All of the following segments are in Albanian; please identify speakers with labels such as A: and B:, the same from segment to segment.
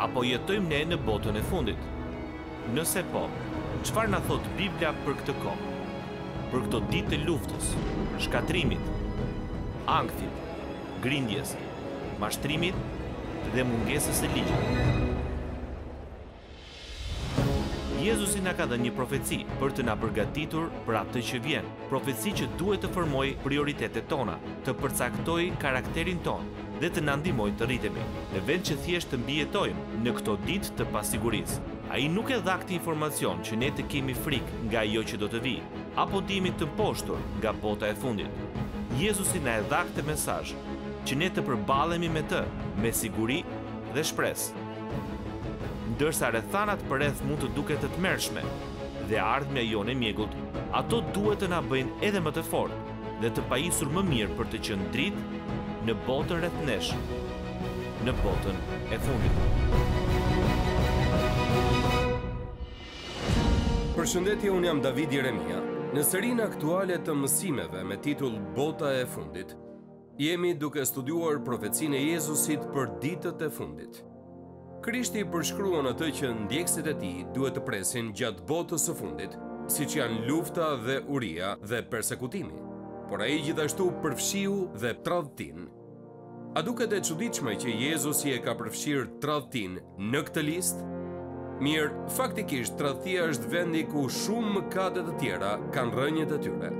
A: apo jetojmë ne në botën e fundit? Nëse po, qëfar në thot Biblia për këtë kohë? Për këto ditë të luftës, shkatrimit, angthit, grindjes, mashtrimit dhe mungesës e ligjit. Jezusi nga ka dhe një profeci për të nga përgatitur për atë që vjen, profeci që duhet të formoj prioritetet tona, të përcaktoj karakterin tonë, dhe të nëndimoj të rritemi, në vend që thjesht të mbijetojmë në këto dit të pasiguris. A i nuk e dhakti informacion që ne të kemi frik nga jo që do të vi, apo timi të poshtur nga bota e fundit. Jezusi në e dhakti mesaj që ne të përbalemi me të, me siguri dhe shpres. Ndërsa rethanat për mund të duke të të mërshme dhe ardhme e jone mjegut, ato duhet të nabëjnë edhe më të forë dhe të pajisur më mirë për të qëndrit në botën rreth nesh, në botën e fundit.
B: Përshëndetje, un jam David Jeremia. Në serinë aktuale të mësimeve me titull Bota e fundit, jemi duke studiuar profecinë e Jezusit për ditët e fundit. Krishti përshkruan atë që ndjekësit e tij duhet të presin gjatë botës së fundit, siç janë lufta dhe uria dhe persekutimi por a i gjithashtu përfshiu dhe tradhtin. A duket e quditshme që Jezus i e ka përfshirë tradhtin në këtë list? Mirë, faktikisht tradhtia është vendi ku shumë mëkatet të tjera kanë rënjët e tyre.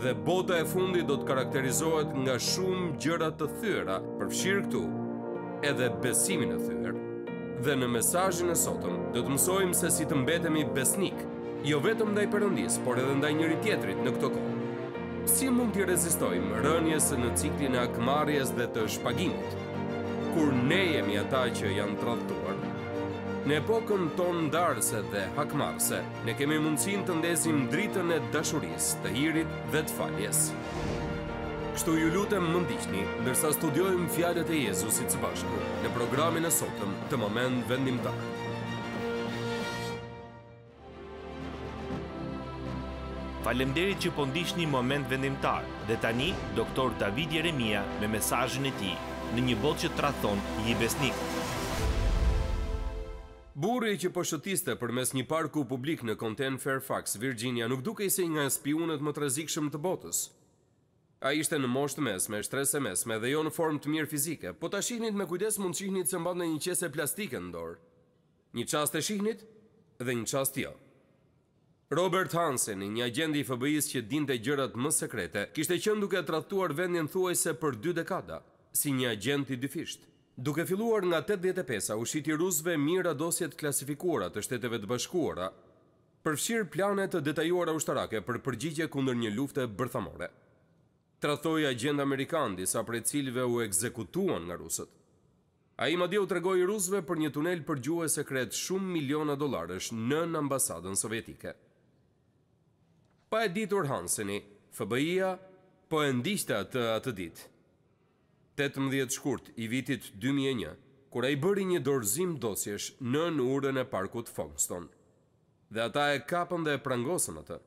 B: Dhe bota e fundi do të karakterizohet nga shumë gjërat të thyra përfshirë këtu edhe besimin e thyrë. Dhe në mesajin e sotëm, do të mësojmë se si të mbetemi besnik, jo vetëm dhe i përëndis, por edhe ndaj njëri tjetrit në këto kohë si mund të rezistojmë rënjes në ciklin e akmarjes dhe të shpagimit, kur ne jemi ata që janë tradhtuar. Në epokën tonë ndarëse dhe hakmarëse, ne kemi mundësin të ndezim dritën e dashuris, të hirit dhe të faljes. Kështu ju lutem më nërsa studiojmë fjallet e Jezusit së bashku në
A: programin e sotëm të moment vendimtarë. Falemderit që pondisht një moment vendimtar, dhe tani, doktor David Jeremia me mesajnë e ti, në një bot që të rathon i besnik. Burri që po shëtiste për mes një parku publik
B: në konten Fairfax, Virginia, nuk duke i se nga spionet më të rezikshëm të botës. A ishte në moshtë mesme, shtrese mesme dhe jo në formë të mirë fizike, po ta shihnit me kujdes mund shihnit se në një qese plastike në dorë. Një qast e shihnit dhe një qast jo. Ja. Robert Hansen, një agendi i FBI-s që dinte gjërat më sekrete, kishte qënë duke vendin vendjen thuajse për dy dekada, si një agent i dyfisht. Duke filluar nga 85-a, u shiti rusve mira dosjet klasifikuara të shteteve të bashkuara, përfshirë planet të detajuara ushtarake për përgjigje kundër një lufte bërthamore. Trathoj agjendë Amerikan, disa prej cilve u ekzekutuan nga rusët. A i madje u të rusve për një tunel për gjuhe sekret shumë miliona dolarësh në në ambasadën sovjetike pa e ditur Hanseni, FBI-a po e ndishtë atë atë ditë. 18 shkurt i vitit 2001, kura i bëri një dorëzim dosjesh në në urën e parkut Fongston. Dhe ata e kapën dhe e prangosën atë.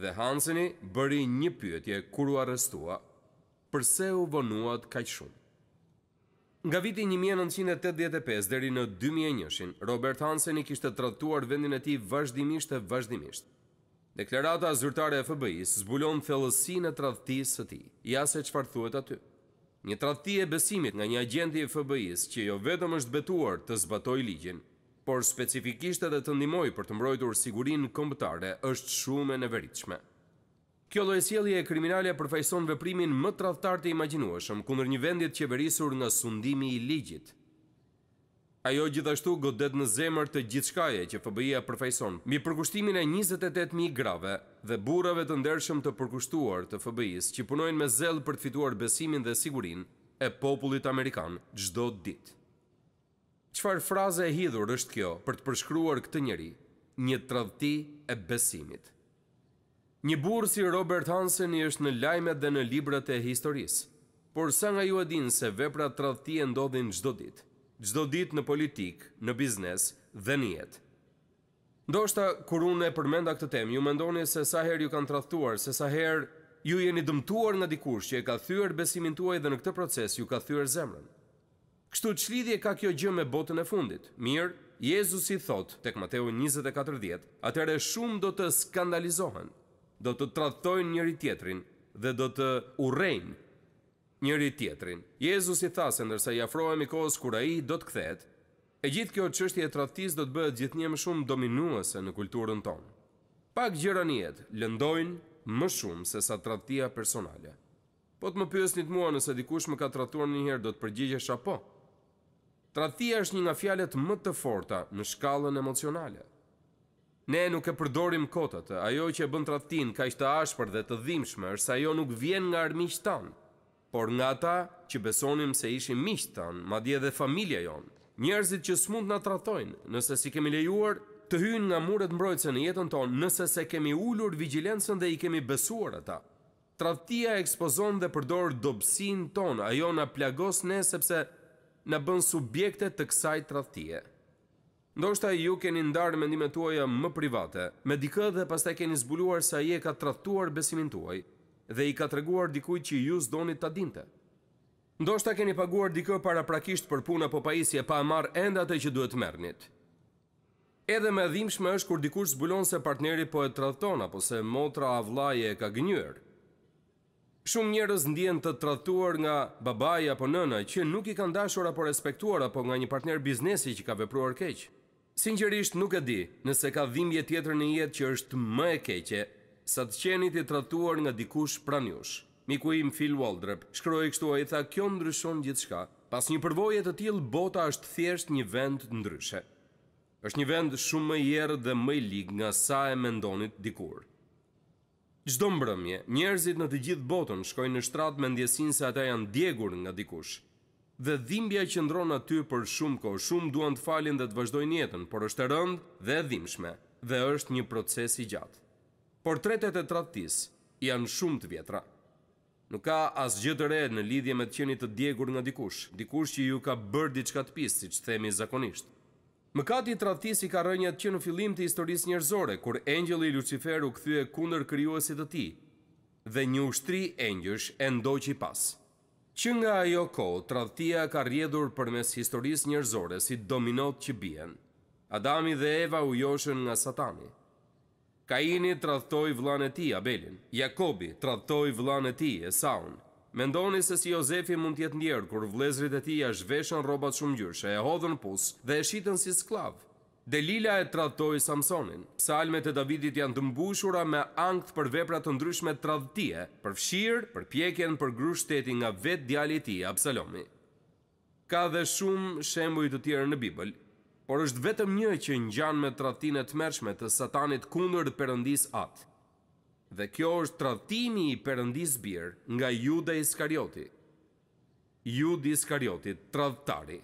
B: Dhe Hanseni bëri një pyetje kur u arrestua, përse u vonuat kaj shumë. Nga viti 1985 deri në 2001, Robert Hanseni kishtë të tratuar vendin e ti vazhdimisht e vazhdimisht. Deklarata zyrtare e FBI-s zbulon thellësinë e tradhtisë së tij. Ja se çfarë thuhet aty. Një tradhti e besimit nga një agenti i FBI-s që jo vetëm është betuar të zbatoj ligjin, por specifikisht edhe të ndimoj për të mbrojtur sigurinë kombëtare është shumë e neveritshme. Kjo lloj sjellje e kriminale përfaqëson veprimin më tradhtar të imagjinueshëm kundër një vendi të qeverisur nga sundimi i ligjit, Ajo gjithashtu godet në zemër të gjithshkaje që FBI-a përfaqëson. mi përkushtimin e 28000 grave dhe burrave të ndershëm të përkushtuar të FBI-s që punojnë me zell për të fituar besimin dhe sigurinë e popullit amerikan çdo ditë. Çfarë fraze e hidhur është kjo për të përshkruar këtë njeri? Një tradhti e besimit. Një burë si Robert Hansen i është në lajmet dhe në librat e historisë. Por sa nga ju e dinë se vepra tradhtie ndodhin çdo ditë? gjdo dit në politik, në biznes dhe njet. Ndoshta, kur unë e përmenda këtë tem, ju mendoni se sa her ju kanë trahtuar, se sa her ju jeni dëmtuar nga dikush që e ka thyër besimin tuaj dhe në këtë proces ju ka thyër zemrën. Kështu të shlidhje ka kjo gjë me botën e fundit. Mirë, Jezus i thot, tek Mateo 24.10, atëre shumë do të skandalizohen, do të trahtojnë njëri tjetrin dhe do të urejnë njëri tjetrin. Jezus i se ndërsa i afrohemi kohës kura i do të këthet, e gjithë kjo qështje e traftis do të bëhet gjithë një më shumë dominuese në kulturën tonë. Pak gjëra njetë lëndojnë më shumë se sa traftia personale. Po të më pyës një të mua nëse dikush më ka traftuar një herë do të përgjigje shapo. Traftia është një nga fjalet më të forta në shkallën emocionale. Ne nuk e përdorim kotët, ajo që e bën traftin ka ishte ashpër dhe të dhimshme, është ajo nuk vjen nga armiqë tanë, por nga ta që besonim se ishim miqë tanë, ma dje dhe familja jonë. Njerëzit që s'mund nga tratojnë, nëse si kemi lejuar, të hynë nga muret mbrojtëse në jetën tonë, nëse se kemi ullur vigilensën dhe i kemi besuar ata. Tratëtia ekspozon dhe përdor dobsin tonë, ajo nga plagos ne sepse në bën subjekte të kësaj tratëtie. Ndoshta ju keni ndarë mendimet tuaja më private, me dikë dhe pas keni zbuluar sa je ka tratëtuar besimin tuaj, dhe i ka të reguar dikuj që ju s'donit të dinte. Ndo shta keni paguar dikë para prakisht për puna po paisje pa marrë enda të që duhet mërnit. Edhe me dhimshme është kur dikush zbulon se partneri po e tradhton apo se motra a e ka gënyër. Shumë njerëz ndjen të tradhtuar nga babaj apo nëna që nuk i kanë dashur apo respektuar apo nga një partner biznesi që ka vepruar keqë. Sinqerisht nuk e di nëse ka dhimbje tjetër në jetë që është më e keqe sa të qeni të tratuar nga dikush pranjush. Miku im Phil shkroj shkroi kështu ai tha kjo ndryshon gjithçka. Pas një përvoje të tillë bota është thjesht një vend ndryshe. Është një vend shumë më i errët dhe më i lig nga sa e mendonit dikur. Çdo mbrëmje, njerëzit në të gjithë botën shkojnë në shtrat me ndjesinë se ata janë djegur nga dikush. Dhe dhimbja që ndronë aty për shumë kohë, shumë duan të falin dhe të vazhdojnë jetën, por është e rëndë dhe e dhimbshme dhe është një proces i gjatë portretet e tratis janë shumë të vjetra. Nuk ka as gjithë re në lidhje me të qenit të djegur nga dikush, dikush që ju ka bërë diçka të pisë, si që themi zakonisht. Mëkati i tradhtis i ka rënë që në fillim të historisë njerëzore, kur engjëlli Luciferu kthye kundër krijuesit të tij dhe një ushtri engjësh e ndoqi pas. Që nga ajo kohë, tradhtia ka rrjedhur përmes historisë njerëzore si dominot që bien. Adami dhe Eva u joshën nga Satani. Kaini të vlanë e ti, Abelin. Jakobi të vlanë e ti, Esaun. Mendoni se si Jozefi mund tjetë njerë, kur vlezrit e ti a shveshën robat shumë gjyrshë, e hodhën pusë dhe e shitën si sklavë. Delila e tradhtoi Samsonin. Psalmet e Davidit janë të mbushura me ankth për vepra të ndryshme tradhtie, për fshir, për pjekjen, për grushtetin nga vet djali i tij Absalomi. Ka dhe shumë shembuj të tjerë në Bibël, por është vetëm një që njën me tratinet mërshme të satanit kundër dhe përëndis atë. Dhe kjo është tratimi i përëndis birë nga Juda Iskarioti. Juda Iskarioti, tratari.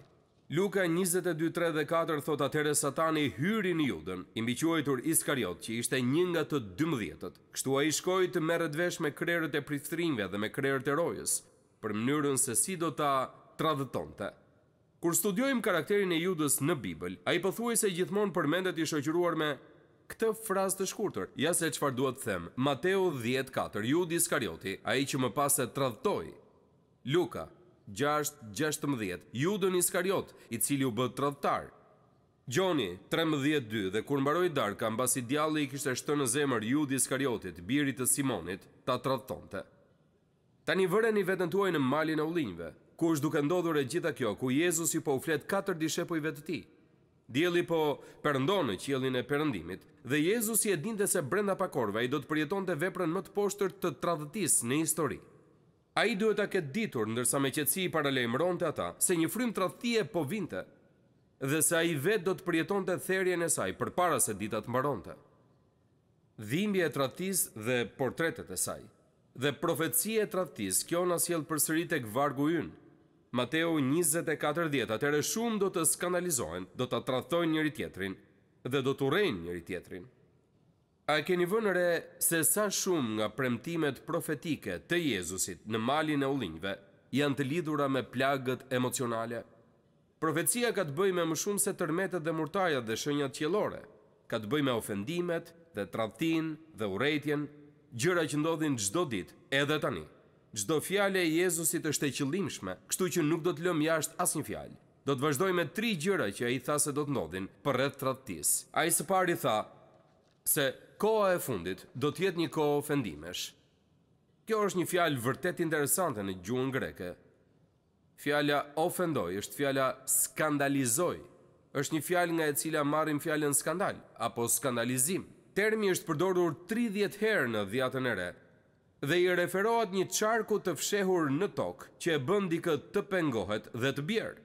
B: Luka 22.3 dhe 4 thot atere satani hyri një judën, imbiquajtur Iskariot që ishte një nga të dëmëdhjetët, kështu a i shkoj të meret vesh me krerët e prithrinve dhe me krerët e rojës, për mënyrën se si do ta tradhëton të. Kur studiojmë karakterin e Judës në Bibël, a i pëthuaj se gjithmonë përmendet i shëqyruar me këtë frazë të shkurtër. Ja se qëfar duhet them, Mateo 10.4, Judi Skarioti, a i që më pasë e tradhtoj, Luka 6.16, Judën i Skariot, i cili u bët tradhtar, Gjoni 13.2, dhe kur mbaroj darka, mbasi basi djalli i kishtë e shtë në zemër Judi Skariotit, birit të Simonit, ta tradhtonte. Ta një vërën i vetën tuaj në malin e ulinjve, ku është duke ndodhur e gjitha kjo, ku Jezusi po u flet katër dishepujve të tij. Dielli po perëndon në qiellin e perëndimit dhe Jezusi e dinte se brenda pakorve i do të përjetonte veprën më të poshtër të tradhtisë në histori. Ai duhet ta ketë ditur ndërsa me qëtësi i paralajmëronte ata se një frym tradhtie po vinte dhe se ai vetë do të përjetonte therrjen e saj përpara se dita të mbaronte. Dhimbja e tradhtisë dhe portretet e saj dhe profecia e tradhtisë kjo na sjell përsëri tek vargu ynë Mateo 24 djetë, atëre shumë do të skandalizohen, do të atratojnë njëri tjetrin dhe do të urejnë njëri tjetrin. A e keni vënëre se sa shumë nga premtimet profetike të Jezusit në malin e ullinjve janë të lidhura me plagët emocionale? Profecia ka të bëj me më shumë se tërmetet dhe murtajat dhe shënjat qjelore, ka të bëj me ofendimet dhe tratin dhe urejtjen, gjëra që ndodhin gjdo dit edhe tani. Çdo fjalë e Jezusit është e qëllimshme, kështu që nuk do të lëm jashtë asnjë fjalë. Do të vazhdoj me tri gjëra që ai tha se do të ndodhin për rreth A Ai së pari tha se koha e fundit do të jetë një kohë ofendimesh. Kjo është një fjalë vërtet interesante në gjuhën greke. Fjala ofendoj është fjala skandalizoi. Është një fjalë nga e cila marrim fjalën skandal apo skandalizim. Termi është përdorur 30 herë në Vjetën e Re, dhe i referohet një qarku të fshehur në tokë që e bëndi këtë të pengohet dhe të bjerë.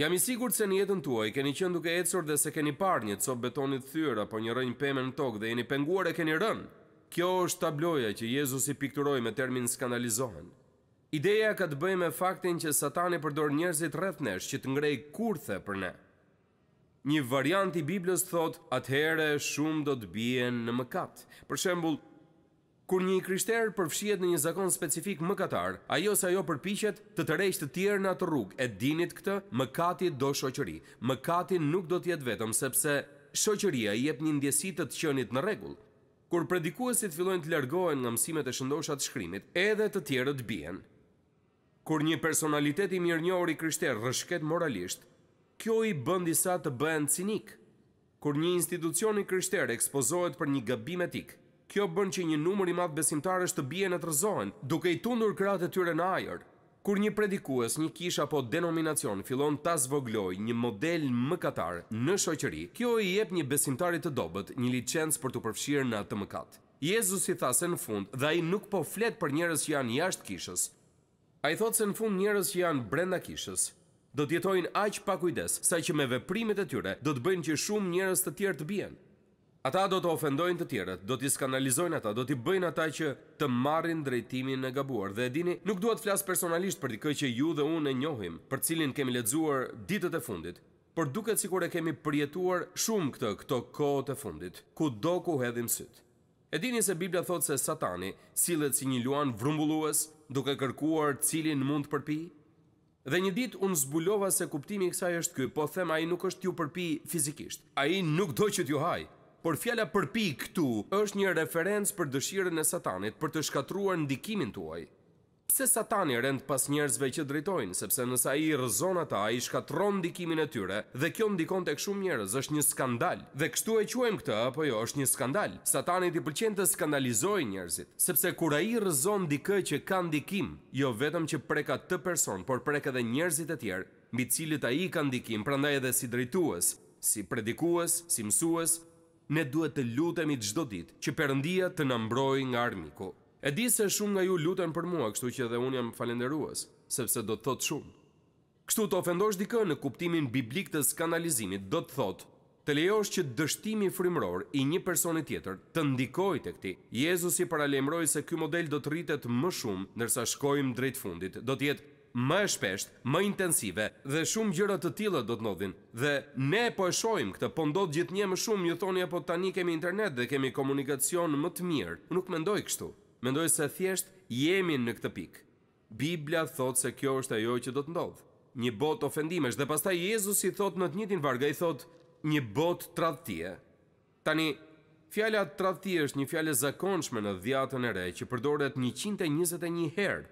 B: Jam i sigur se një jetën tuaj keni qënë duke ecur dhe se keni par një co betonit thyra po një rënjë peme në tokë dhe jeni penguar e keni rënë. Kjo është tabloja që Jezus i pikturoj me termin skandalizohen. Ideja ka të bëj me faktin që satani përdor njerëzit rrethnesh që të ngrej kurthe për ne. Një variant i Biblës thot, atëhere shumë do të bjen në mëkat. Për shembul, Kur një krishter përfshihet në një zakon specifik mëkatar, ajo sa ajo përpiqet të tërheqë të tjerë në atë rrugë. E dinit këtë? Mëkati do shoqëri. Mëkati nuk do të jetë vetëm sepse shoqëria i jep një ndjesit të të qenit në rregull. Kur predikuesit fillojnë të largohen nga mësimet e shëndoshat e shkrimit, edhe të tjerët bien. Kur një personalitet i mirënjohur i krishter rëshket moralisht, kjo i bën disa të bëhen cinik. Kur një institucion i krishter ekspozohet për një gabim etik, Kjo bën që një numër i madh besimtarësh të bien atë rrezohen, duke i tundur kratë të tyre në ajër. Kur një predikues, një kish apo denominacion fillon ta zvogëlojë një model mëkatar në shoqëri, kjo i jep një besimtari të dobët një licencë për të përfshirë në atë mëkat. Jezusi tha se në fund, dhe ai nuk po flet për njerëz që janë jashtë kishës. Ai thotë se në fund njerëz që janë brenda kishës do të jetojnë aq pa kujdes, saqë me veprimet e tyre do të bëjnë që shumë njerëz të tjerë të bien. Ata do të ofendojnë të tjerët, do t'i skanalizojnë ata, do t'i bëjnë ata që të marrin drejtimin në gabuar. Dhe edini, nuk duhet të flas personalisht për dikë që ju dhe unë e njohim, për cilin kemi lexuar ditët e fundit, por duket sikur e kemi përjetuar shumë këtë këto kohë të fundit, kudo ku hedhim syt. Edini se Bibla thot se Satani sillet si një luan vrumbullues, duke kërkuar cilin mund të përpi. Dhe një ditë unë zbulova se kuptimi i kësaj është ky, po them ai nuk është ju përpi fizikisht. Ai nuk do që t'ju hajë. Por fjala pi këtu është një referencë për dëshirën e satanit për të shkatruar ndikimin tuaj. Pse satani rend pas njerëzve që drejtojnë, sepse nësa i rëzon ata, ai shkatron ndikimin e tyre dhe kjo ndikon tek shumë njerëz, është një skandal. Dhe kështu e quajmë këtë, apo jo, është një skandal. Satani i pëlqen të skandalizojë njerëzit, sepse kur ai rëzon dikë që ka ndikim, jo vetëm që prek atë person, por prek edhe njerëzit e tjerë mbi cilët ai ka ndikim, prandaj edhe si drejtues, si predikues, si mësues, ne duhet të lutemi çdo ditë që Perëndia të na mbrojë nga armiku. E di se shumë nga ju luten për mua, kështu që dhe un jam falenderuas, sepse do të thot shumë. Kështu të ofendosh dikën në kuptimin biblik të skandalizimit, do të thot të lejosh që dështimi frymëror i një personi tjetër të ndikojë tek ti. Jezusi paralajmëroi se ky model do të rritet më shumë ndërsa shkojmë drejt fundit. Do të jetë më e shpesht, më intensive dhe shumë gjëra të tilla do të ndodhin. Dhe ne po e shohim këtë, po ndodh gjithnjë më shumë, ju thoni apo tani kemi internet dhe kemi komunikacion më të mirë. Nuk mendoj kështu. Mendoj se thjesht jemi në këtë pikë. Bibla thot se kjo është ajo që do të ndodhë. Një bot ofendimesh dhe pastaj Jezusi thot në të njëjtin varg ai thot një bot tradhtie. Tani fjala tradhtie është një fjalë zakonshme në dhjatën e re që përdoret 121 herë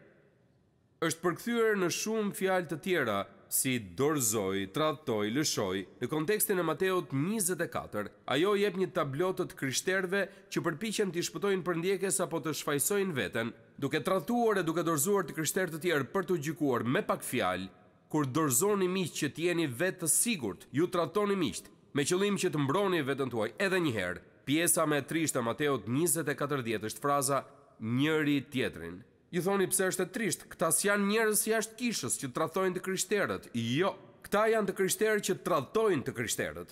B: është përkthyer në shumë fjalë të tjera si dorzoi, tradtoi, lëshoi. Në kontekstin e Mateut 24, ajo jep një tablo të krishterëve që përpiqen të shpëtojnë për apo të shfaqsojnë veten, duke tradhtuar e duke dorzuar të krishterë të tjerë për të gjykuar me pak fjalë, kur dorzoni miq që të jeni vetë të sigurt, ju tradtoni miq, me qëllim që të mbroni veten tuaj edhe një herë. Pjesa më trishtë e Mateut 24:10 është fraza njëri tjetrin. Ju thoni pse është e trisht, këta s'janë njerëz jashtë kishës që tradhtojnë të krishterët. Jo, këta janë të krishterë që tradhtojnë të krishterët.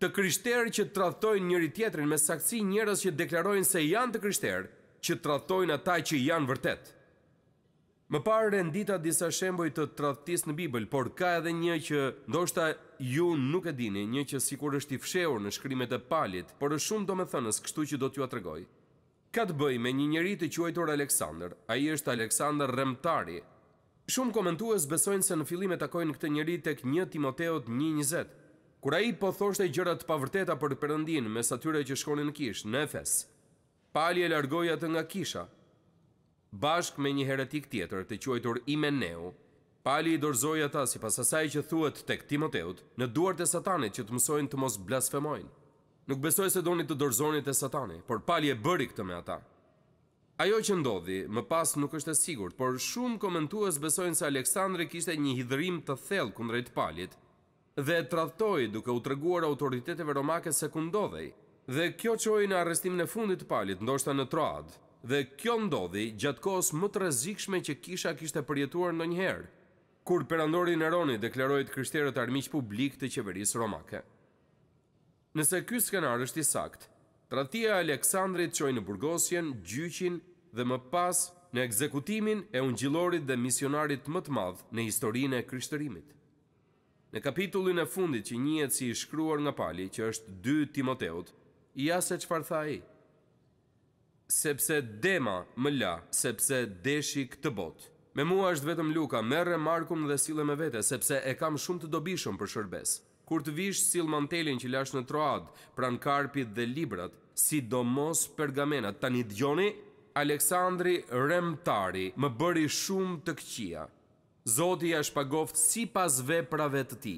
B: Të krishterë që tradhtojnë njëri tjetrin me saksi njerëz që deklarojnë se janë të krishterë, që tradhtojnë ata që janë vërtet. Më parë rendita disa shembuj të tradhtisë në Bibël, por ka edhe një që ndoshta ju nuk e dini, një që sikur është i fshehur në shkrimet e Palit, por është shumë domethënës, kështu që do t'ju atregoj ka të bëj me një njëri të quajtur Aleksandr, a i është Aleksandr Remtari. Shumë komentues besojnë se në filim e takojnë këtë njëri të kë një Timoteot 1.20, kura i po thoshte gjërat pavërteta për përëndin me satyre që shkonin në kish, në Efes. Pali e largojat nga kisha. Bashk me një heretik tjetër të quajtur Imeneu, Pali i dorzoja ta si pasasaj që thuet të këtë Timoteot në duart e satanit që të mësojnë të mos blasfemojnë. Nuk besoj se doni të dorzonit e satani, por pali e bëri këtë me ata. Ajo që ndodhi, më pas nuk është e sigurt, por shumë komentues besojnë se Aleksandri kishte një hidhrim të thellë kundrejt palit dhe e tradhtoi duke u treguar autoriteteve romake se ku ndodhej. Dhe kjo çoi në arrestimin e fundit të palit, ndoshta në Troad. Dhe kjo ndodhi gjatë më të rrezikshme që kisha kishte përjetuar ndonjëherë, kur perandori Neroni deklaroi të krishterët armiq publik të qeverisë romake. Nëse ky skenar është i sakt, tradhtia e Aleksandrit çoi në Burgosjen, gjyqin dhe më pas në ekzekutimin e ungjillorit dhe misionarit më të madh në historinë e krishterimit. Në kapitullin e fundit që njihet si i shkruar nga Pali, që është 2 Timoteut, i ja se çfarë tha ai. Sepse dema më la, sepse deshi këtë botë. Me mua është vetëm Luka, merre Markun dhe sille me vete, sepse e kam shumë të dobishëm për shërbesë kur të vishë sil mantelin që lash në troad, pran karpit dhe librat, si domos pergamenat të një Aleksandri Remtari më bëri shumë të këqia. Zoti ja shpagoft si pas veprave të ti.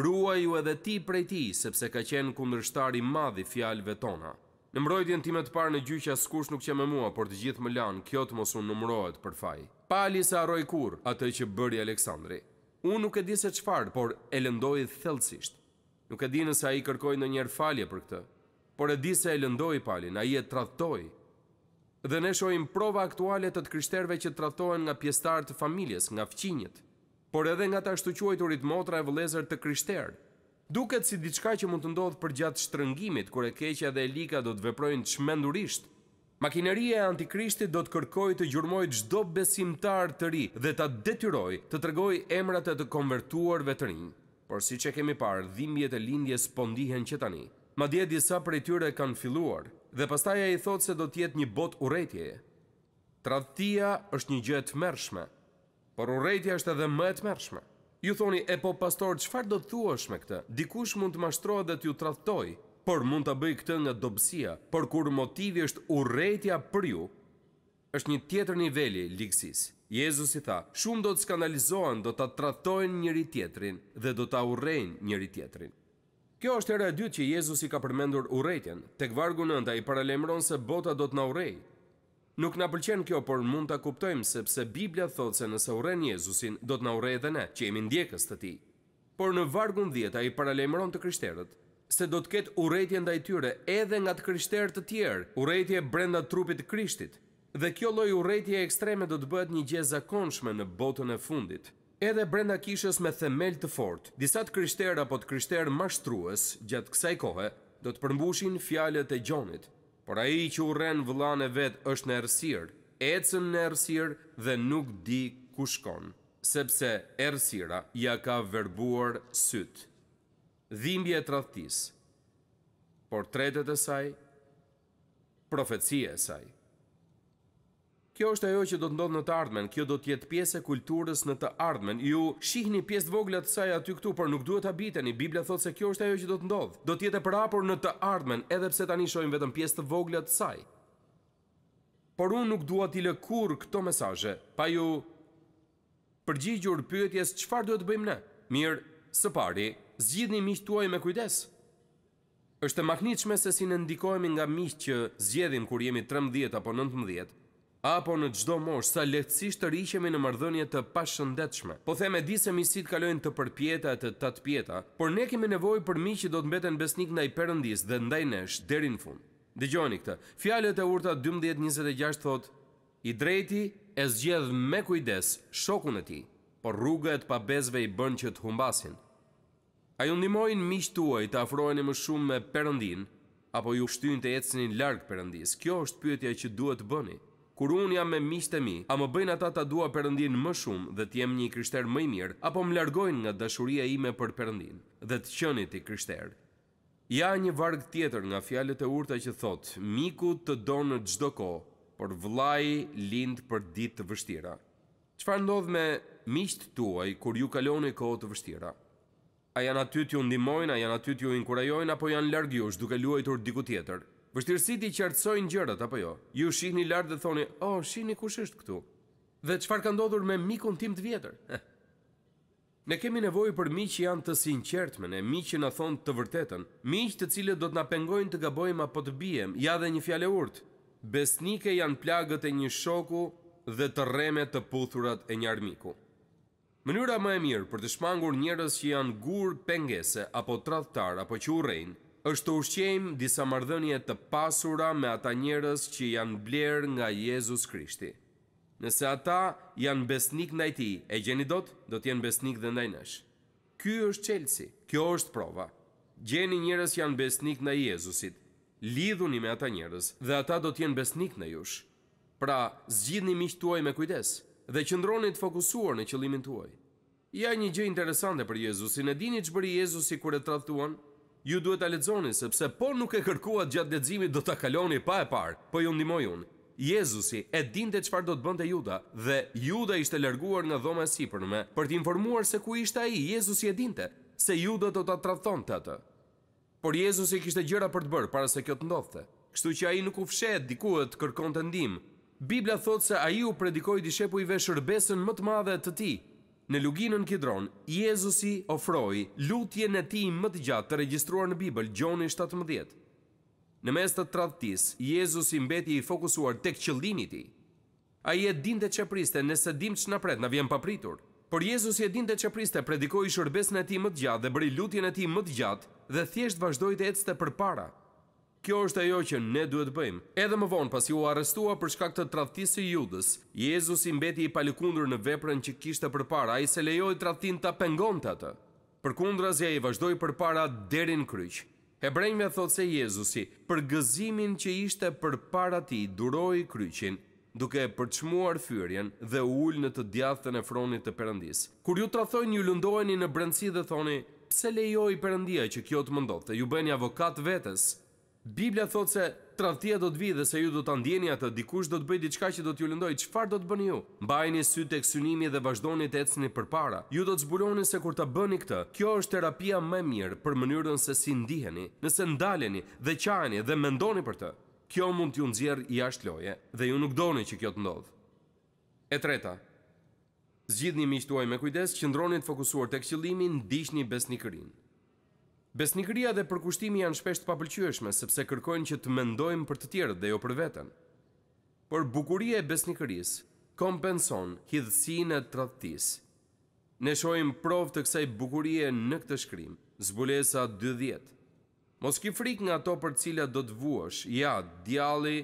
B: Rua ju edhe ti prej ti, sepse ka qenë kundrështari madhi fjalve tona. Në mbrojtjen ti me të parë në gjyqa skush nuk që me mua, por të gjithë më lanë, kjo të mos në numrojt për faj. Pali se arroj kur atë që bëri Aleksandri. Unë nuk e di se qfarë, por e lëndojë thelësisht. Nuk e di nëse a i kërkoj në njerë falje për këtë, por e di se e lëndojë palin, a i e trahtojë. Dhe ne shojmë prova aktuale të të kryshterve që trahtohen nga pjestarë të familjes, nga fqinjët, por edhe nga ta shtuquajturit motra e vëlezër të kryshterë. Duket si diçka që mund të ndodhë për gjatë shtrëngimit, kure keqja dhe e lika do të veprojnë të shmendurisht, Makineria e antikristit do të kërkoj të gjurmoj të gjdo besimtar të ri dhe të detyroj të tregoj emrat e të konvertuar vetërin. Por si që kemi parë, dhimjet e lindjes pondihen që tani. Ma dje disa për e tyre kanë filluar dhe pastaja i thotë se do tjetë një bot uretje. Tradhtia është një gjë e mërshme, por uretja është edhe më e të mërshme. Ju thoni, e po pastor, qëfar do të thuash me këtë? Dikush mund të mashtroj dhe ju tradhtoj, por mund të bëj këtë nga dobësia, por kur motivi është urejtja për ju, është një tjetër nivelli ligësis. Jezus i tha, shumë do të skandalizohen, do të tratojnë njëri tjetërin dhe do të urejnë njëri tjetërin. Kjo është era dytë që Jezus i ka përmendur urejtjen, tek vargu nënda i paralemron se bota do të na urej. Nuk na pëlqen kjo, por mund të kuptojmë sepse Biblia thotë se nëse urren Jezusin, do të na urrejë edhe ne, që jemi ndjekës të tij. Por në vargun 10 ai paralajmëron të krishterët, se do të ketë urejtje ndaj tyre edhe nga të krishterë të tjerë, urejtje brenda trupit krishtit. Dhe kjo loj urejtje ekstreme do të bëhet një gjë zakonshme në botën e fundit. Edhe brenda kishës me themel të fort, disat krishterë apo të krishterë mashtrues gjatë kësaj kohë, do të përmbushin fjalët e gjonit. Por a i që uren vëllan e vetë është në ersirë, ecën në ersirë dhe nuk di ku sepse ersira ja ka verbuar sytë dhimbje e tradhtis, portretet e saj, profecie e saj. Kjo është ajo që do të ndodhë në të ardhmen, kjo do të jetë pjesë e kulturës në të ardhmen. Ju shihni pjesë të vogla të saj aty këtu, por nuk duhet të abiteni, Bibla thotë se kjo është ajo që do të ndodhë. Do të jetë e përhapur në të ardhmen, edhe pse tani shohim vetëm pjesë të vogla të saj. Por unë nuk dua ti lë këto mesazhe, pa ju përgjigjur pyetjes çfarë duhet të bëjmë ne. Mirë, së pari, zgjidhni miqë tuaj me kujdes. Është e mahnitshme se si ne ndikohemi nga miqë që zgjedhim kur jemi 13 apo 19, apo në çdo mosh, sa lehtësisht të rihiqemi në marrëdhënie të pashëndetshme. Po them e di se kalojnë të përpjeta të tatpjeta, por ne kemi nevojë për miq që do të mbeten besnik ndaj perëndis dhe ndaj nesh deri në fund. Dëgjoni këtë. Fjalët e urta 12:26 thotë: I drejti e zgjedh me kujdes shokun e tij, por rrugët pa bezve i bën që të humbasin. A ju ndimojnë miqë tuaj të afroheni më shumë me përëndin, apo ju shtynë të një largë përëndis? Kjo është pyetja që duhet të bëni. Kur unë jam me miqë të mi, a më bëjnë ata të dua përëndin më shumë dhe të jem një kryshter më i mirë, apo më largojnë nga dashuria ime për përëndin dhe të qënit i kryshter? Ja një vargë tjetër nga fjalët e urta që thotë, miku të donë në gjdo ko, por vlaj lindë për ditë të vështira. Qëfar ndodh me miqë tuaj kur ju kaloni kohë të vështira? A janë aty t'ju ndimojnë, a janë aty t'ju inkurajojnë, apo janë lërgë jush duke luajtur diku tjetër? Vështirësit i qartësojnë gjërat, apo jo? Ju shihni lartë dhe thoni, o, oh, shihni kush është këtu? Dhe qëfar ka ndodhur me mikun tim të vjetër? ne kemi nevoj për mi që janë të sinqertë me mi që në thonë të vërtetën, mi që të cilët do të na pengojnë të gabojmë apo të bijem, ja dhe një fjale urtë. Besnike janë plagët e një shoku dhe të remet të puthurat e një armiku. Mënyra më e mirë për të shmangur njerës që janë gur, pengese, apo tradhtar, apo që urejnë, është të ushqejmë disa mardhënje të pasura me ata njerës që janë blerë nga Jezus Krishti. Nëse ata janë besnik në ajti, e gjeni dot, do t'jenë besnik dhe ndaj nësh. Ky është qelësi, kjo është prova. Gjeni njerës janë besnik në Jezusit, lidhuni me ata njerës dhe ata do t'jenë besnik në jush. Pra, zgjidhni miqtuaj me kujdesë dhe qëndroni të fokusuar në qëllimin tuaj. Ja një gjë interesante për Jezusin, e dini që bëri Jezusi kër e traftuan? Ju duhet të lexoni sepse po nuk e kërkuat gjatë leximit do të kaloni pa e parë, po ju ndimoj unë. Jezusi e dinte çfarë do të bënte Juda dhe Juda ishte larguar nga dhoma e sipërme për të informuar se ku ishte ai. Jezusi e dinte se Juda do ta tradhtonte atë. Por Jezusi kishte gjëra për të bërë para se kjo të ndodhte. Kështu që ai nuk u fshet diku të kërkonte ndihmë, Biblia thot se a ju predikoj dishepujve i veshër besën më të madhe të ti. Në luginën Kidron, Jezusi ofroi lutje në ti më të gjatë të registruar në Bibel, Gjoni 17. Në mes të tradhtis, Jezusi mbeti i fokusuar tek qëllimi ti. A i e din të priste nëse dim që në pret në vjen papritur, por Jezusi e din të që priste predikoj shërbes në ti më të gjatë dhe bëri lutje në ti më të gjatë dhe thjesht vazhdojt të ecte për para. Kjo është ajo që ne duhet të bëjmë. Edhe më vonë pas ju arrestua për shkak të tradhtisë së Judës, Jezusi mbeti i palikundur në veprën që kishte përpara, ai se lejoi tradhtin ta pengonte atë. Përkundrazi ja ai vazhdoi përpara deri në kryq. Hebrejmia thot se Jezusi, për gëzimin që ishte përpara ti, duroi kryqin, duke e përçmuar fyrjen dhe u ul në të djathtën e fronit të përëndis. Kur ju tradhtoi ju lëndoheni në brendësi dhe thoni, pse lejoi Perëndia që kjo të mundohte? Ju bëni avokat vetes. Biblia thot se tradhtia do të vijë dhe se ju do ta ndjeni atë, dikush do të bëjë diçka që do t'ju lëndojë. Çfarë do të bëni ju? Mbajini sy tek synimi dhe vazhdoni të ecni përpara. Ju do të zbuloni se kur ta bëni këtë, kjo është terapia më e mirë për mënyrën se si ndiheni. Nëse ndaleni dhe qajeni dhe mendoni për të, kjo mund t'ju i jashtë loje dhe ju nuk doni që kjo të ndodhë. E treta. Zgjidhni miqtuaj me kujdes, qëndroni të fokusuar tek qëllimi, ndiqni besnikërinë. Besnikëria dhe përkushtimi janë shpesh të papëlqyeshme sepse kërkojnë që të mendojmë për të tjerët dhe jo për veten. Por bukuria e besnikërisë kompenson hidhsinë e tradhtisë. Ne shohim provë të kësaj bukurie në këtë shkrim, Zbulesa 2:10. Mos ki frik nga ato për të cilat do të vuash, ja, djalli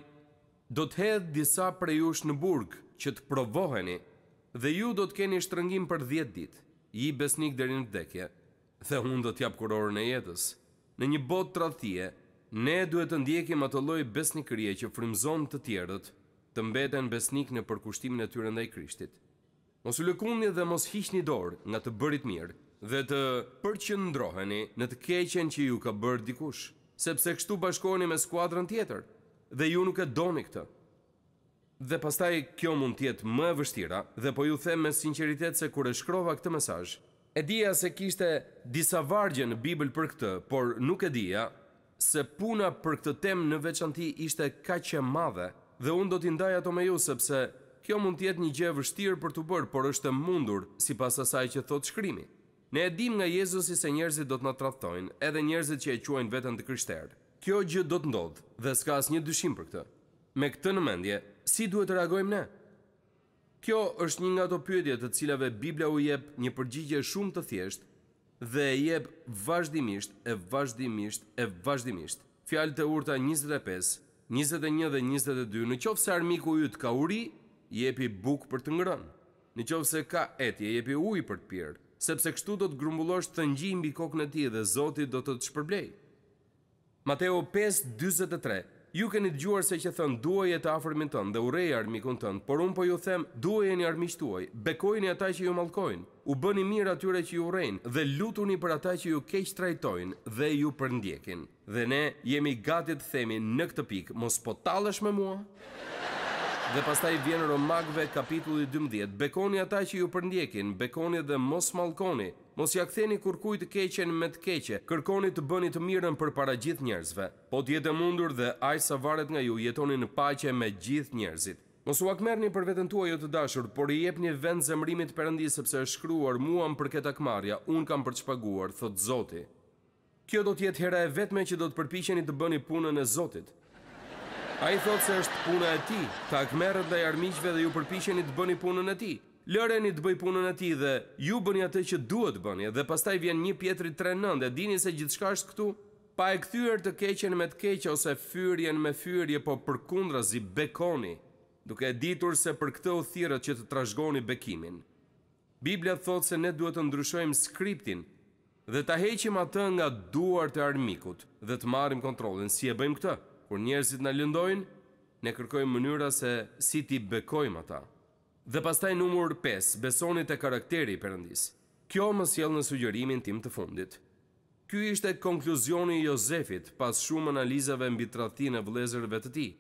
B: do të hedh disa prej jush në burg që të provoheni dhe ju do të keni shtrëngim për 10 ditë. i besnik deri në vdekje dhe unë do t'jap kurorën e jetës. Në një botë tradhtie, ne duhet të ndjekim atë lloj besnikërie që frymëzon të tjerët të mbeten besnik në përkushtimin e tyre ndaj Krishtit. Mos u lëkuni dhe mos hiqni dorë nga të bërit mirë dhe të përqendroheni në të keqen që ju ka bërë dikush, sepse kështu bashkoheni me skuadrën tjetër dhe ju nuk e doni këtë. Dhe pastaj kjo mund të jetë më e vështira dhe po ju them me sinqeritet se kur e shkrova këtë mesazh, E dija se kishte disa vargje në Bibël për këtë, por nuk e dija se puna për këtë temë në veçanti ishte kaq e madhe dhe unë do t'i ndaj ato me ju sepse kjo mund të jetë një gjë e vështirë për t'u bërë, por është e mundur sipas asaj që thot Shkrimi. Ne e dim nga Jezusi se njerëzit do të na tradhtojnë, edhe njerëzit që e quajnë veten të krishterë. Kjo gjë do të ndodhë dhe s'ka asnjë dyshim për këtë. Me këtë në mendje, si duhet të reagojmë ne? Kjo është një nga të pyetje të cilave Biblia u jep një përgjigje shumë të thjesht dhe e jep vazhdimisht e vazhdimisht e vazhdimisht. Fjalët të urta 25, 21 dhe 22 në qofë se armiku ju të ka uri, jepi buk për të ngërën. Në qofë se ka etje, jepi uj për të pjerë, sepse kështu do të grumbullosh të njimbi kokën e ti dhe Zotit do të të shpërblej. Mateo 5, 23 Ju keni dëgjuar se që thënë duaj e të afërmin tënë dhe urej armikun tënë, por unë po ju themë duaj e një armishtuaj, bekojni ata që ju malkojnë, u bëni mirë atyre që ju urejnë dhe lutuni për ata që ju keqë trajtojnë dhe ju përndjekin. Dhe ne jemi gati të themi në këtë pikë, mos po talësh me mua. Dhe pastaj vjen Romakëve kapitulli 12. Bekoni ata që ju përndjekin, bekoni dhe mos malkoni. Mos ia ktheni kurkujt keqen me të keqe. Kërkoni të bëni të mirën për para gjithë njerëzve. Po të jetë mundur dhe ajë sa varet nga ju, jetoni në paqe me gjithë njerëzit. Mos u akmerni për veten tuaj të dashur, por i jepni vend zemrimit përëndi, sepse është shkruar muam për këtë akmarrje, un kam për të shpaguar, thot Zoti. Kjo do të jetë hera e vetme që do të përpiqeni të bëni punën e Zotit. A i thotë se është puna e ti, ta këmerët dhe jarmishve dhe ju përpishen i të bëni punën e ti. Lëren të bëj punën e ti dhe ju bëni atë që duhet bëni dhe pastaj vjen një pjetri të renën dhe dini se gjithë shka është këtu, pa e këthyër të keqen me të keqe ose fyrjen me fyrje po për kundra zi bekoni, duke e ditur se për këtë u thirët që të trashgoni bekimin. Biblia thotë se ne duhet të ndryshojmë skriptin dhe të heqim atë nga duar të armikut dhe të marim kontrolën si e bëjmë këtë kur njerëzit na lëndojnë, ne kërkojmë mënyra se si ti bekojmë ata. Dhe pastaj numur 5, besoni te karakteri i Perëndis. Kjo më në sugjerimin tim të fundit. Ky ishte konkluzioni i Jozefit pas shumë analizave mbi tradhtinë e vëllezërve të tij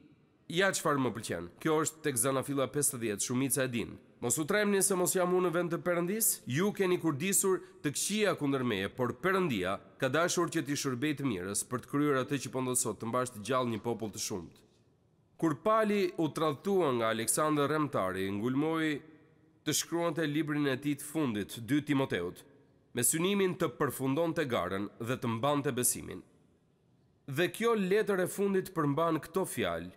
B: ja farë më pëlqen, kjo është tek këzana fila 50, shumica e din. Mos u tremni se mos jam unë në vend të përëndis, ju keni kurdisur të këshia kundër meje, por përëndia ka dashur që ti shërbej të mirës për të kryrë atë që pëndot po të mbasht të gjallë një popull të shumët. Kur pali u tradhtua nga Aleksandr Remtari, ngulmoj të shkruan të librin e ti të fundit, 2 Timoteut, me synimin të përfundon të garen dhe të mban të besimin. Dhe kjo letër e fundit përmban këto fjalë,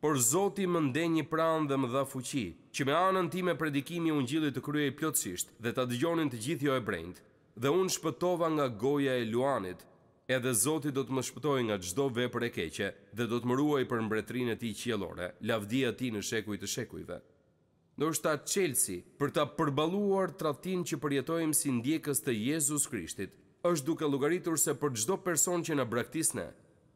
B: por Zoti më ndenjë pranë dhe më dha fuqi, që me anën ti me predikimi unë gjillit të kryej plotësisht dhe të dëgjonin të gjithjo e brendë, dhe unë shpëtova nga goja e luanit, edhe Zoti do të më shpëtoj nga gjdo vepër e keqe dhe do të më ruaj për mbretrinë e ti qjelore, lavdia ti në shekuj të shekujve. Do shta ta qelsi për ta përbaluar tratin që përjetojmë si ndjekës të Jezus Krishtit, është duke lugaritur se për gjdo person që në braktisne,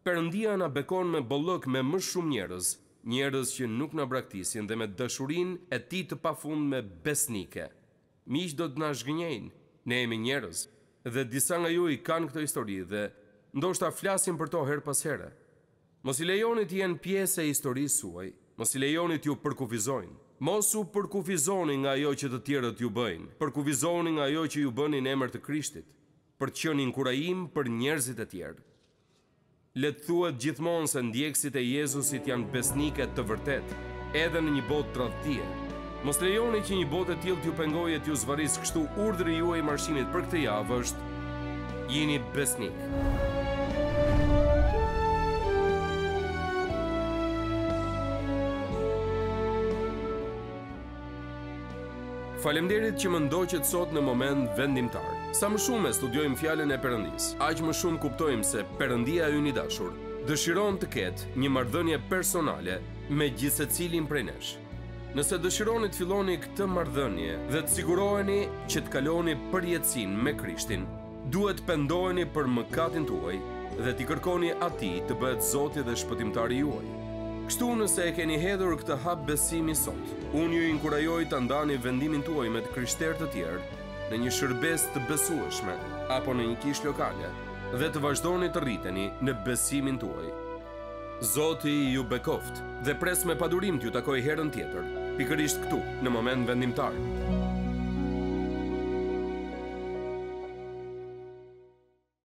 B: përëndia në bekon me bollëk me më shumë njerës njerëz që nuk na braktisin dhe me dashurinë e ti të pafund me besnike. Miq do të na zgjënjejnë. Ne jemi njerëz dhe disa nga ju i kanë këtë histori dhe ndoshta flasin për to her pas here. Mos i lejoni të jenë pjesë e historisë suaj. Mos i lejoni të ju përkufizojnë. Mos u përkufizoni nga ajo që të tjerët ju bëjnë. Përkufizoni nga ajo që ju bëni në emër të Krishtit, për të qenë inkurajim për njerëzit e tjerë. Letë thuet gjithmonë se ndjekësit e Jezusit janë besniket të vërtet, edhe në një botë traftia. Mos lejoni që një botë e tilë t'ju pengoj e t'ju zvaris kështu urdri ju e i marshimit për këtë javë është jini besnik. Falemderit që më ndoqët sot në moment vendimtar. Sa më shumë e studiojmë fjallën e përëndis, aqë më shumë kuptojmë se përëndia e unë i dashur dëshiron të ketë një mardhënje personale me gjithse cilin prej nesh. Nëse dëshironi të filoni këtë mardhënje dhe të siguroheni që të kaloni për jetësin me Krishtin, duhet pëndoheni për mëkatin të uaj dhe të kërkoni ati të bëhet zoti dhe shpëtimtari juaj. Kështu nëse e keni hedhur këtë hap besimi sot, unë ju inkurajoj të ndani vendimin tuaj me të kryshter të tjerë në një shërbes të besueshme apo në një kishë lokale dhe të vazhdoni të rriteni në besimin tuaj. Zoti ju bekoft dhe pres me padurim të ju takoj herën tjetër, pikërisht këtu në moment vendimtarë.